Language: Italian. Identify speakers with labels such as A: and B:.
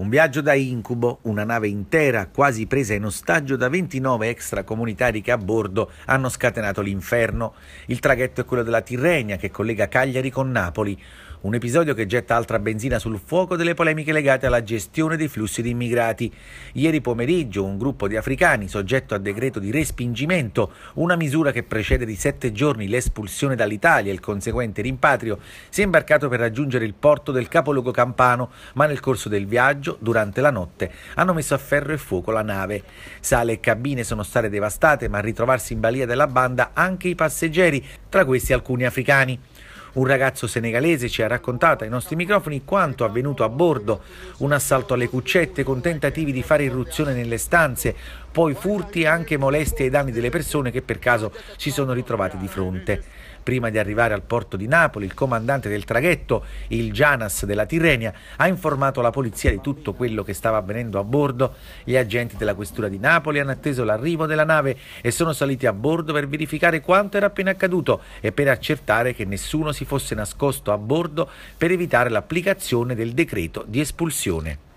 A: Un viaggio da incubo, una nave intera quasi presa in ostaggio da 29 extracomunitari che a bordo hanno scatenato l'inferno. Il traghetto è quello della Tirrenia che collega Cagliari con Napoli un episodio che getta altra benzina sul fuoco delle polemiche legate alla gestione dei flussi di immigrati. Ieri pomeriggio un gruppo di africani soggetto a decreto di respingimento, una misura che precede di sette giorni l'espulsione dall'Italia e il conseguente rimpatrio, si è imbarcato per raggiungere il porto del capoluogo campano, ma nel corso del viaggio, durante la notte, hanno messo a ferro e fuoco la nave. Sale e cabine sono state devastate, ma a ritrovarsi in balia della banda anche i passeggeri, tra questi alcuni africani. Un ragazzo senegalese ci ha raccontato ai nostri microfoni quanto avvenuto a bordo, un assalto alle cuccette con tentativi di fare irruzione nelle stanze, poi furti e anche molestie ai danni delle persone che per caso si sono ritrovate di fronte. Prima di arrivare al porto di Napoli, il comandante del traghetto, il Gianas della Tirrenia, ha informato la polizia di tutto quello che stava avvenendo a bordo. Gli agenti della questura di Napoli hanno atteso l'arrivo della nave e sono saliti a bordo per verificare quanto era appena accaduto e per accertare che nessuno si si fosse nascosto a bordo per evitare l'applicazione del decreto di espulsione.